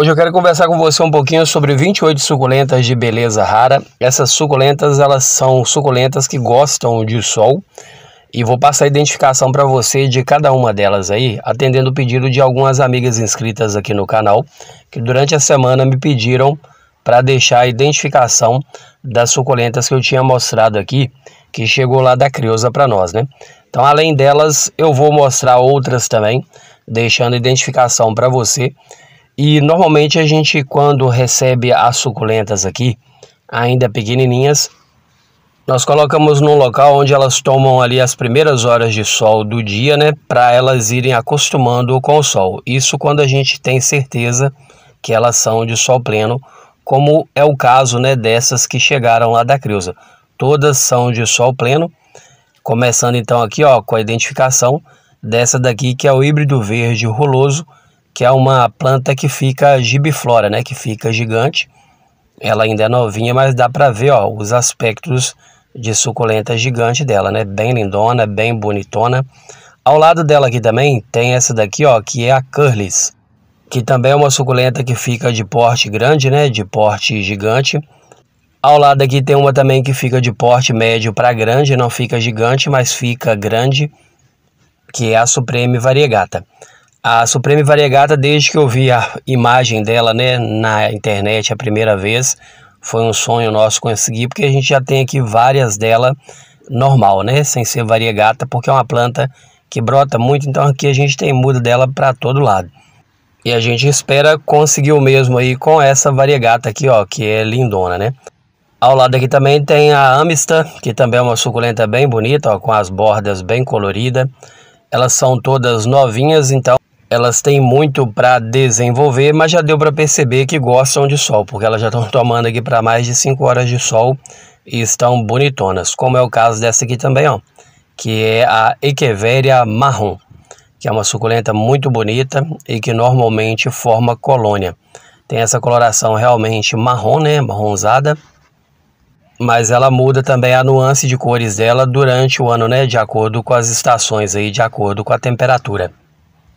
Hoje eu quero conversar com você um pouquinho sobre 28 suculentas de beleza rara. Essas suculentas, elas são suculentas que gostam de sol e vou passar a identificação para você de cada uma delas aí, atendendo o pedido de algumas amigas inscritas aqui no canal que durante a semana me pediram para deixar a identificação das suculentas que eu tinha mostrado aqui, que chegou lá da Creuza para nós, né? Então, além delas, eu vou mostrar outras também, deixando identificação para você e normalmente a gente, quando recebe as suculentas aqui, ainda pequenininhas, nós colocamos num local onde elas tomam ali as primeiras horas de sol do dia, né, para elas irem acostumando com o sol. Isso quando a gente tem certeza que elas são de sol pleno, como é o caso, né, dessas que chegaram lá da Creuza. Todas são de sol pleno. Começando então aqui, ó, com a identificação dessa daqui que é o híbrido verde roloso que é uma planta que fica gibiflora, né? Que fica gigante. Ela ainda é novinha, mas dá para ver, ó, os aspectos de suculenta gigante dela, né? Bem lindona, bem bonitona. Ao lado dela aqui também tem essa daqui, ó, que é a Curlis, que também é uma suculenta que fica de porte grande, né? De porte gigante. Ao lado aqui tem uma também que fica de porte médio para grande, não fica gigante, mas fica grande, que é a Supreme Variegata. A Supreme Variegata, desde que eu vi a imagem dela né, na internet a primeira vez, foi um sonho nosso conseguir, porque a gente já tem aqui várias dela normal, né? Sem ser variegata, porque é uma planta que brota muito, então aqui a gente tem muda dela para todo lado. E a gente espera conseguir o mesmo aí com essa variegata aqui, ó, que é lindona, né? Ao lado aqui também tem a Amista, que também é uma suculenta bem bonita, ó, com as bordas bem coloridas. Elas são todas novinhas, então elas têm muito para desenvolver, mas já deu para perceber que gostam de sol, porque elas já estão tomando aqui para mais de 5 horas de sol e estão bonitonas, como é o caso dessa aqui também, ó, que é a Echeveria marrom, que é uma suculenta muito bonita e que normalmente forma colônia. Tem essa coloração realmente marrom, né, marronzada, mas ela muda também a nuance de cores dela durante o ano, né, de acordo com as estações aí, de acordo com a temperatura.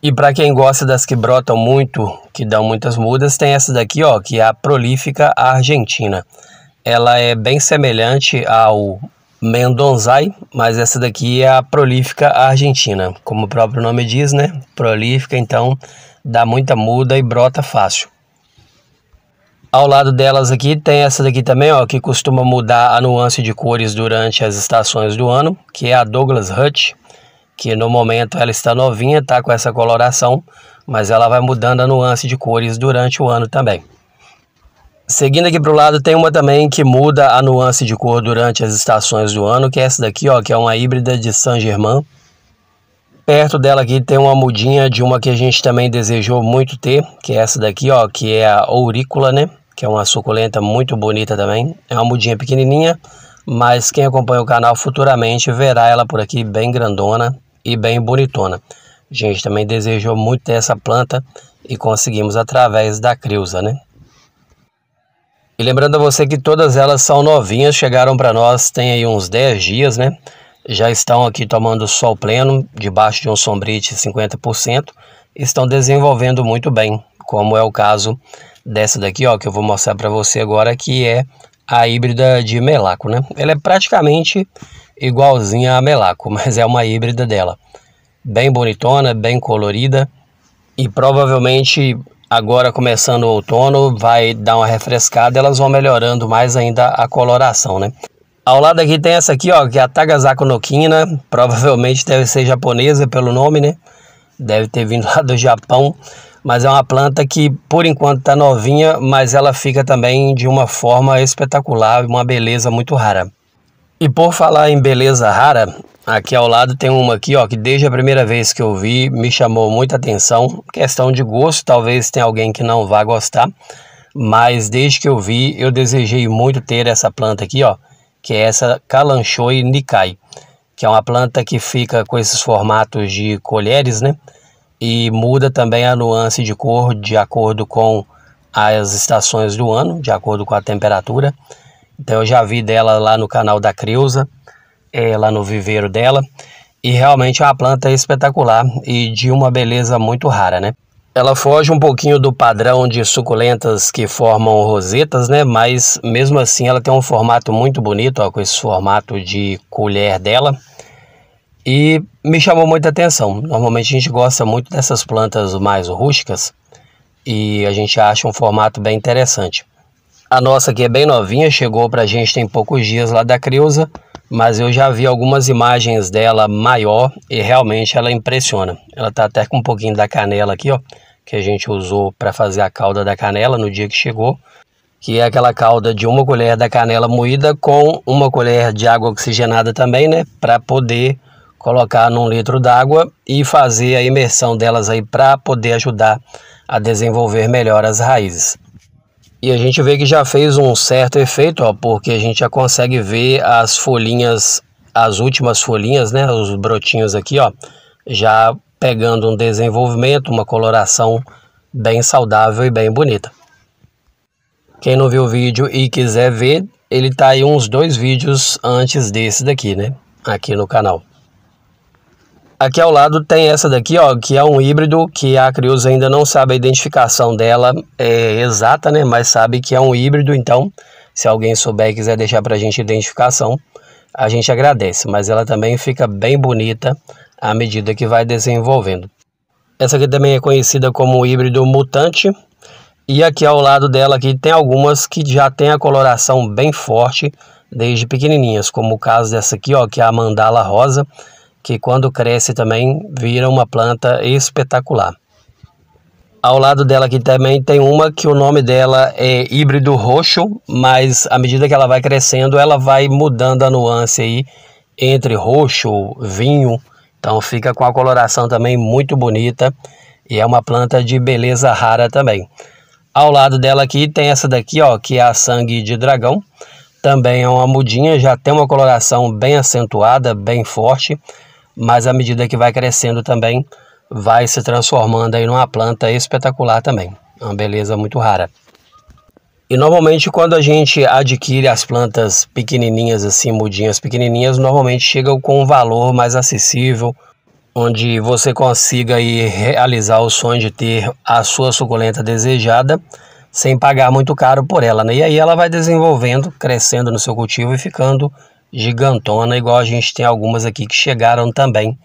E para quem gosta das que brotam muito, que dão muitas mudas, tem essa daqui, ó, que é a prolífica argentina. Ela é bem semelhante ao mendonzai, mas essa daqui é a prolífica argentina. Como o próprio nome diz, né? Prolífica, então dá muita muda e brota fácil. Ao lado delas aqui tem essa daqui também, ó, que costuma mudar a nuance de cores durante as estações do ano, que é a Douglas Hutch que no momento ela está novinha, está com essa coloração, mas ela vai mudando a nuance de cores durante o ano também. Seguindo aqui para o lado, tem uma também que muda a nuance de cor durante as estações do ano, que é essa daqui, ó, que é uma híbrida de Saint-Germain. Perto dela aqui tem uma mudinha de uma que a gente também desejou muito ter, que é essa daqui, ó, que é a aurícula, né? Que é uma suculenta muito bonita também. É uma mudinha pequenininha, mas quem acompanha o canal futuramente verá ela por aqui bem grandona, e bem bonitona. A gente também desejou muito ter essa planta e conseguimos através da creusa né? E lembrando a você que todas elas são novinhas, chegaram para nós tem aí uns 10 dias, né? Já estão aqui tomando sol pleno, debaixo de um sombrite 50%, estão desenvolvendo muito bem, como é o caso dessa daqui, ó, que eu vou mostrar para você agora, que é a híbrida de melaco, né? Ela é praticamente igualzinha à Melaco, mas é uma híbrida dela. Bem bonitona, bem colorida e provavelmente agora começando o outono vai dar uma refrescada, elas vão melhorando mais ainda a coloração, né? Ao lado aqui tem essa aqui, ó, que é a Tagazako Kina, né? provavelmente deve ser japonesa pelo nome, né? Deve ter vindo lá do Japão, mas é uma planta que por enquanto está novinha, mas ela fica também de uma forma espetacular, uma beleza muito rara. E por falar em beleza rara, aqui ao lado tem uma aqui, ó, que desde a primeira vez que eu vi me chamou muita atenção. Questão de gosto, talvez tenha alguém que não vá gostar, mas desde que eu vi, eu desejei muito ter essa planta aqui, ó, que é essa Calanchoe nikai, que é uma planta que fica com esses formatos de colheres, né? E muda também a nuance de cor de acordo com as estações do ano, de acordo com a temperatura. Então eu já vi dela lá no canal da Creuza, é, lá no viveiro dela. E realmente é uma planta espetacular e de uma beleza muito rara, né? Ela foge um pouquinho do padrão de suculentas que formam rosetas, né? Mas mesmo assim ela tem um formato muito bonito, ó, com esse formato de colher dela. E me chamou muita atenção. Normalmente a gente gosta muito dessas plantas mais rústicas e a gente acha um formato bem interessante. A nossa que é bem novinha, chegou para a gente tem poucos dias lá da Creuza, mas eu já vi algumas imagens dela maior e realmente ela impressiona. Ela tá até com um pouquinho da canela aqui, ó, que a gente usou para fazer a calda da canela no dia que chegou, que é aquela calda de uma colher da canela moída com uma colher de água oxigenada também, né, para poder colocar num litro d'água e fazer a imersão delas aí para poder ajudar a desenvolver melhor as raízes. E a gente vê que já fez um certo efeito, ó, porque a gente já consegue ver as folhinhas, as últimas folhinhas, né, os brotinhos aqui, ó, já pegando um desenvolvimento, uma coloração bem saudável e bem bonita. Quem não viu o vídeo e quiser ver, ele tá aí uns dois vídeos antes desse daqui, né, aqui no canal. Aqui ao lado tem essa daqui, ó, que é um híbrido que a Crius ainda não sabe a identificação dela é, exata, né? Mas sabe que é um híbrido, então se alguém souber e quiser deixar para a gente identificação, a gente agradece. Mas ela também fica bem bonita à medida que vai desenvolvendo. Essa aqui também é conhecida como híbrido mutante. E aqui ao lado dela aqui tem algumas que já tem a coloração bem forte desde pequenininhas, como o caso dessa aqui, ó, que é a mandala rosa que quando cresce também vira uma planta espetacular. Ao lado dela aqui também tem uma que o nome dela é híbrido roxo, mas à medida que ela vai crescendo, ela vai mudando a nuance aí entre roxo, vinho. Então fica com a coloração também muito bonita e é uma planta de beleza rara também. Ao lado dela aqui tem essa daqui, ó, que é a sangue de dragão. Também é uma mudinha, já tem uma coloração bem acentuada, bem forte mas à medida que vai crescendo também, vai se transformando aí numa planta espetacular também. É uma beleza muito rara. E normalmente quando a gente adquire as plantas pequenininhas assim, mudinhas pequenininhas, normalmente chegam com um valor mais acessível, onde você consiga aí realizar o sonho de ter a sua suculenta desejada sem pagar muito caro por ela, né? E aí ela vai desenvolvendo, crescendo no seu cultivo e ficando gigantona, igual a gente tem algumas aqui que chegaram também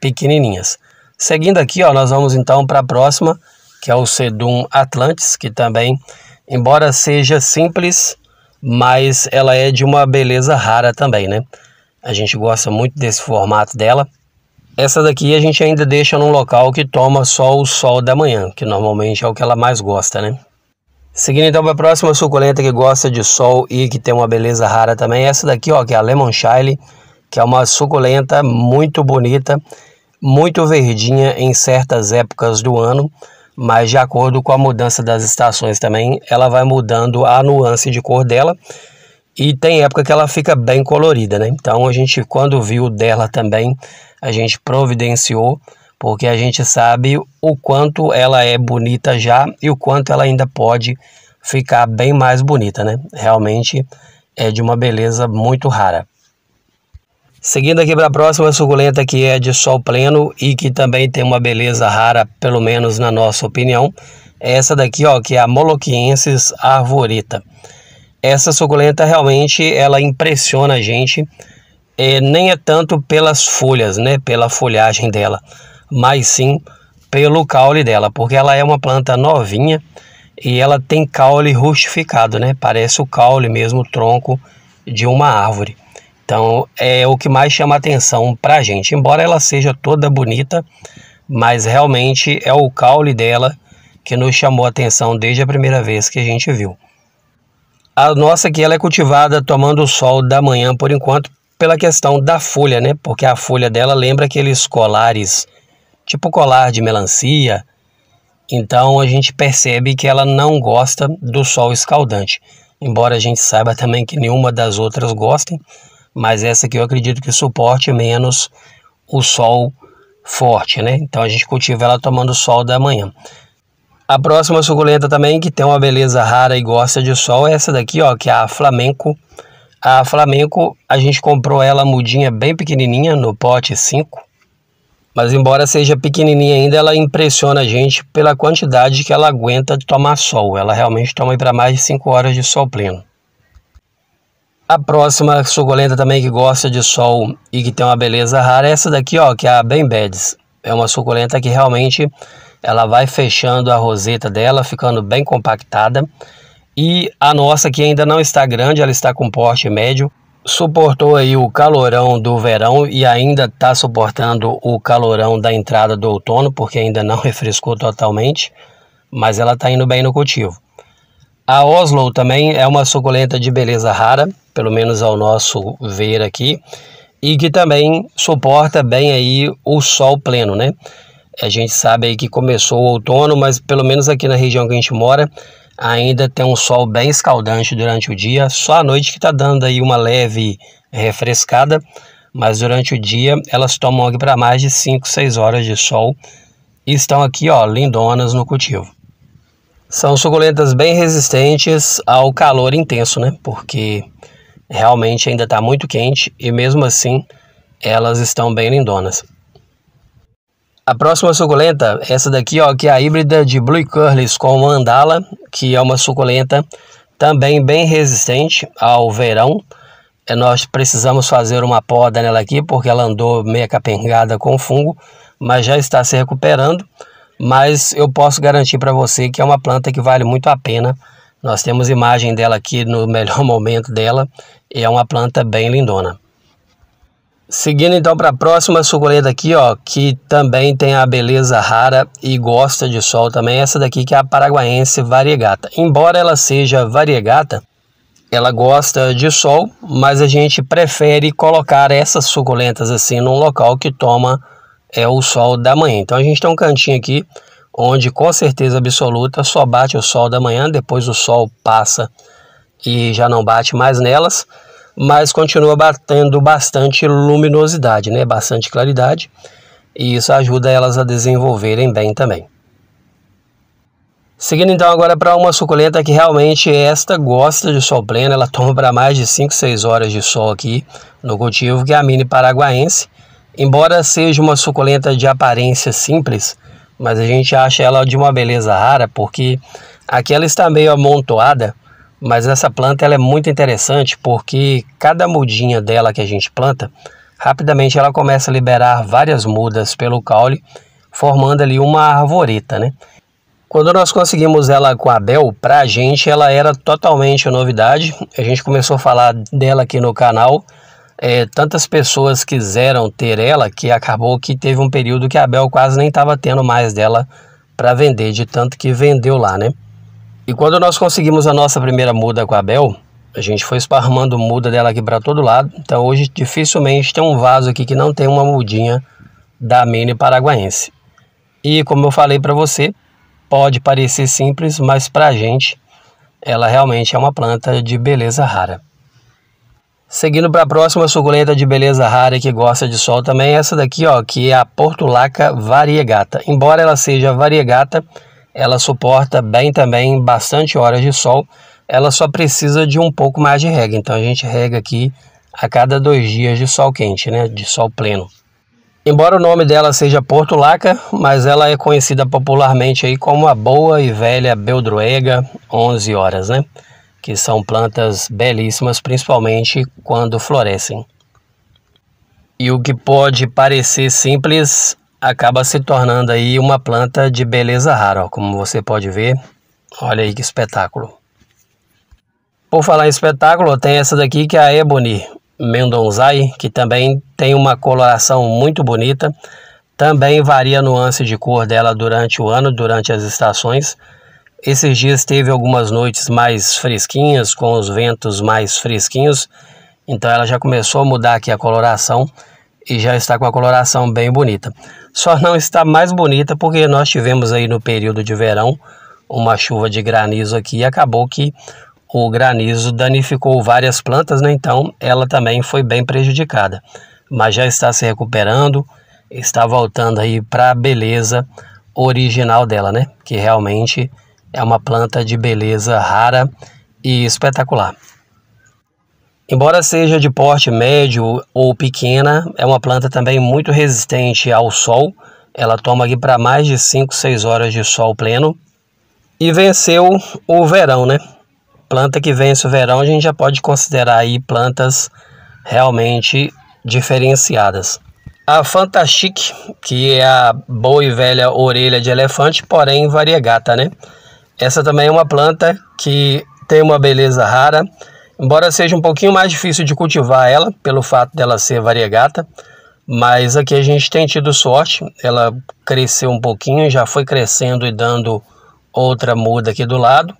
pequenininhas. Seguindo aqui, ó, nós vamos então para a próxima, que é o Sedum Atlantis, que também, embora seja simples, mas ela é de uma beleza rara também, né? A gente gosta muito desse formato dela. Essa daqui a gente ainda deixa num local que toma só o sol da manhã, que normalmente é o que ela mais gosta, né? Seguindo então para a próxima suculenta que gosta de sol e que tem uma beleza rara também, é essa daqui, ó, que é a Lemon Shile, que é uma suculenta muito bonita, muito verdinha em certas épocas do ano, mas de acordo com a mudança das estações também, ela vai mudando a nuance de cor dela. E tem época que ela fica bem colorida, né? Então a gente quando viu dela também, a gente providenciou porque a gente sabe o quanto ela é bonita já e o quanto ela ainda pode ficar bem mais bonita, né? Realmente é de uma beleza muito rara. Seguindo aqui para a próxima suculenta que é de sol pleno e que também tem uma beleza rara, pelo menos na nossa opinião, é essa daqui, ó, que é a Moloquiensis arvorita. Essa suculenta realmente ela impressiona a gente, eh, nem é tanto pelas folhas, né, pela folhagem dela, mas sim pelo caule dela, porque ela é uma planta novinha e ela tem caule rustificado, né? Parece o caule mesmo, o tronco de uma árvore. Então é o que mais chama atenção para a gente. Embora ela seja toda bonita, mas realmente é o caule dela que nos chamou atenção desde a primeira vez que a gente viu. A nossa aqui ela é cultivada tomando o sol da manhã por enquanto pela questão da folha, né? Porque a folha dela lembra aqueles colares tipo colar de melancia, então a gente percebe que ela não gosta do sol escaldante. Embora a gente saiba também que nenhuma das outras gostem, mas essa aqui eu acredito que suporte menos o sol forte, né? Então a gente cultiva ela tomando sol da manhã. A próxima suculenta também que tem uma beleza rara e gosta de sol é essa daqui, ó, que é a flamenco. A flamenco, a gente comprou ela mudinha bem pequenininha no pote 5 mas embora seja pequenininha ainda, ela impressiona a gente pela quantidade que ela aguenta de tomar sol. Ela realmente toma para mais de 5 horas de sol pleno. A próxima suculenta também que gosta de sol e que tem uma beleza rara é essa daqui, ó, que é a Bembedes. É uma suculenta que realmente ela vai fechando a roseta dela, ficando bem compactada. E a nossa que ainda não está grande, ela está com porte médio suportou aí o calorão do verão e ainda está suportando o calorão da entrada do outono, porque ainda não refrescou totalmente, mas ela está indo bem no cultivo. A Oslo também é uma suculenta de beleza rara, pelo menos ao nosso ver aqui, e que também suporta bem aí o sol pleno, né? A gente sabe aí que começou o outono, mas pelo menos aqui na região que a gente mora, ainda tem um sol bem escaldante durante o dia, só à noite que está dando aí uma leve refrescada, mas durante o dia elas tomam aqui para mais de 5, 6 horas de sol e estão aqui ó, lindonas no cultivo. São suculentas bem resistentes ao calor intenso, né? Porque realmente ainda está muito quente e mesmo assim elas estão bem lindonas. A próxima suculenta, essa daqui, ó, que é a híbrida de Blue Curlis com Mandala, que é uma suculenta também bem resistente ao verão. É, nós precisamos fazer uma poda nela aqui, porque ela andou meio capengada com fungo, mas já está se recuperando. Mas eu posso garantir para você que é uma planta que vale muito a pena. Nós temos imagem dela aqui no melhor momento dela, e é uma planta bem lindona. Seguindo então para a próxima suculenta aqui, ó, que também tem a beleza rara e gosta de sol também, essa daqui que é a paraguaense variegata. Embora ela seja variegata, ela gosta de sol, mas a gente prefere colocar essas suculentas assim num local que toma é o sol da manhã. Então a gente tem um cantinho aqui onde com certeza absoluta só bate o sol da manhã, depois o sol passa e já não bate mais nelas mas continua batendo bastante luminosidade, né? bastante claridade, e isso ajuda elas a desenvolverem bem também. Seguindo então agora para uma suculenta que realmente esta gosta de sol pleno, ela toma para mais de 5, 6 horas de sol aqui no cultivo, que é a mini paraguaense. Embora seja uma suculenta de aparência simples, mas a gente acha ela de uma beleza rara, porque aqui ela está meio amontoada, mas essa planta ela é muito interessante porque cada mudinha dela que a gente planta, rapidamente ela começa a liberar várias mudas pelo caule, formando ali uma arvoreta, né? Quando nós conseguimos ela com a Bel, para a gente ela era totalmente novidade. A gente começou a falar dela aqui no canal. É, tantas pessoas quiseram ter ela que acabou que teve um período que a Bel quase nem estava tendo mais dela para vender, de tanto que vendeu lá, né? E quando nós conseguimos a nossa primeira muda com a Bel, a gente foi esparmando muda dela aqui para todo lado. Então hoje dificilmente tem um vaso aqui que não tem uma mudinha da Mini Paraguaense. E como eu falei para você, pode parecer simples, mas para a gente ela realmente é uma planta de beleza rara. Seguindo para a próxima suculenta de beleza rara que gosta de sol também, é essa daqui, ó, que é a Portulaca variegata. Embora ela seja variegata, ela suporta bem também bastante horas de sol, ela só precisa de um pouco mais de rega. Então a gente rega aqui a cada dois dias de sol quente, né? De sol pleno. Embora o nome dela seja portulaca, mas ela é conhecida popularmente aí como a boa e velha beldroega 11 horas, né? Que são plantas belíssimas, principalmente quando florescem. E o que pode parecer simples acaba se tornando aí uma planta de beleza rara, ó, como você pode ver. Olha aí que espetáculo. Por falar em espetáculo, tem essa daqui que é a Ebony Mendonzai, que também tem uma coloração muito bonita. Também varia a nuance de cor dela durante o ano, durante as estações. Esses dias teve algumas noites mais fresquinhas, com os ventos mais fresquinhos. Então ela já começou a mudar aqui a coloração e já está com a coloração bem bonita. Só não está mais bonita porque nós tivemos aí no período de verão uma chuva de granizo aqui e acabou que o granizo danificou várias plantas, né? Então ela também foi bem prejudicada, mas já está se recuperando, está voltando aí para a beleza original dela, né? Que realmente é uma planta de beleza rara e espetacular. Embora seja de porte médio ou pequena, é uma planta também muito resistente ao sol. Ela toma aqui para mais de 5, 6 horas de sol pleno e venceu o verão, né? Planta que vence o verão, a gente já pode considerar aí plantas realmente diferenciadas. A Fantastic, que é a boa e velha orelha de elefante, porém variegata, né? Essa também é uma planta que tem uma beleza rara, Embora seja um pouquinho mais difícil de cultivar ela, pelo fato dela ser variegata, mas aqui a gente tem tido sorte, ela cresceu um pouquinho, já foi crescendo e dando outra muda aqui do lado.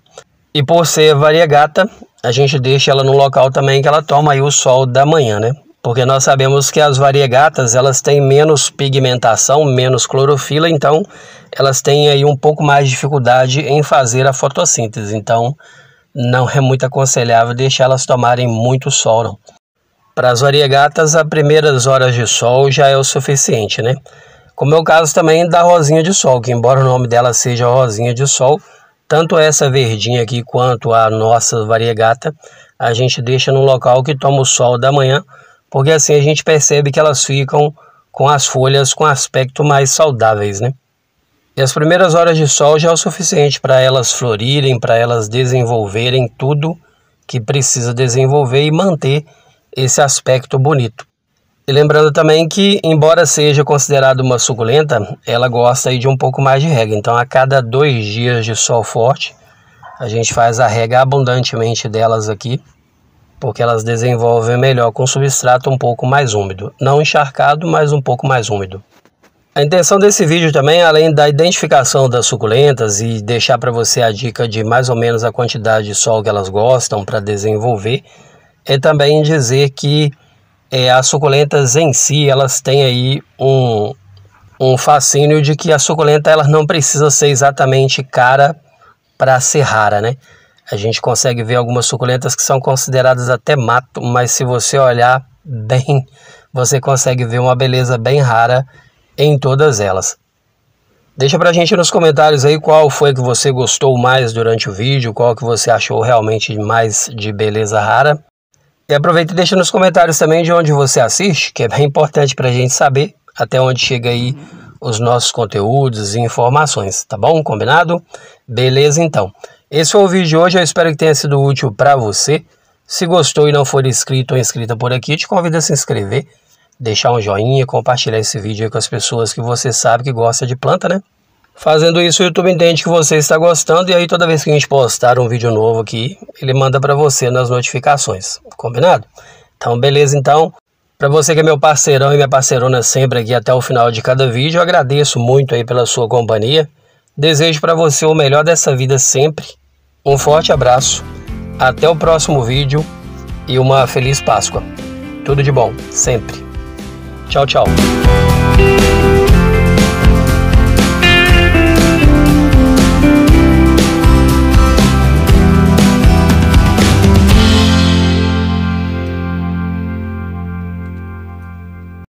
E por ser variegata, a gente deixa ela no local também que ela toma aí o sol da manhã, né? Porque nós sabemos que as variegatas, elas têm menos pigmentação, menos clorofila, então elas têm aí um pouco mais de dificuldade em fazer a fotossíntese. Então, não é muito aconselhável deixá-las tomarem muito sol. Não. Para as variegatas, as primeiras horas de sol já é o suficiente, né? Como é o caso também da rosinha de sol, que embora o nome dela seja rosinha de sol, tanto essa verdinha aqui quanto a nossa variegata, a gente deixa num local que toma o sol da manhã, porque assim a gente percebe que elas ficam com as folhas com aspecto mais saudáveis, né? E as primeiras horas de sol já é o suficiente para elas florirem, para elas desenvolverem tudo que precisa desenvolver e manter esse aspecto bonito. E lembrando também que, embora seja considerada uma suculenta, ela gosta aí de um pouco mais de rega. Então, a cada dois dias de sol forte, a gente faz a rega abundantemente delas aqui, porque elas desenvolvem melhor com substrato um pouco mais úmido. Não encharcado, mas um pouco mais úmido. A intenção desse vídeo também, além da identificação das suculentas e deixar para você a dica de mais ou menos a quantidade de sol que elas gostam para desenvolver, é também dizer que é, as suculentas em si, elas têm aí um, um fascínio de que a suculenta elas não precisa ser exatamente cara para ser rara, né? A gente consegue ver algumas suculentas que são consideradas até mato, mas se você olhar bem, você consegue ver uma beleza bem rara em todas elas. Deixa pra gente nos comentários aí qual foi que você gostou mais durante o vídeo, qual que você achou realmente mais de beleza rara. E aproveita e deixa nos comentários também de onde você assiste, que é bem importante pra gente saber até onde chega aí os nossos conteúdos e informações, tá bom? Combinado? Beleza então. Esse foi o vídeo de hoje, eu espero que tenha sido útil para você. Se gostou e não for inscrito ou inscrita por aqui, te convido a se inscrever deixar um joinha, compartilhar esse vídeo com as pessoas que você sabe que gosta de planta, né? Fazendo isso, o YouTube entende que você está gostando e aí toda vez que a gente postar um vídeo novo aqui, ele manda para você nas notificações, combinado? Então, beleza então. Para você que é meu parceirão e minha parceirona sempre aqui até o final de cada vídeo, eu agradeço muito aí pela sua companhia. Desejo para você o melhor dessa vida sempre. Um forte abraço, até o próximo vídeo e uma feliz Páscoa. Tudo de bom, sempre. Tchau, tchau.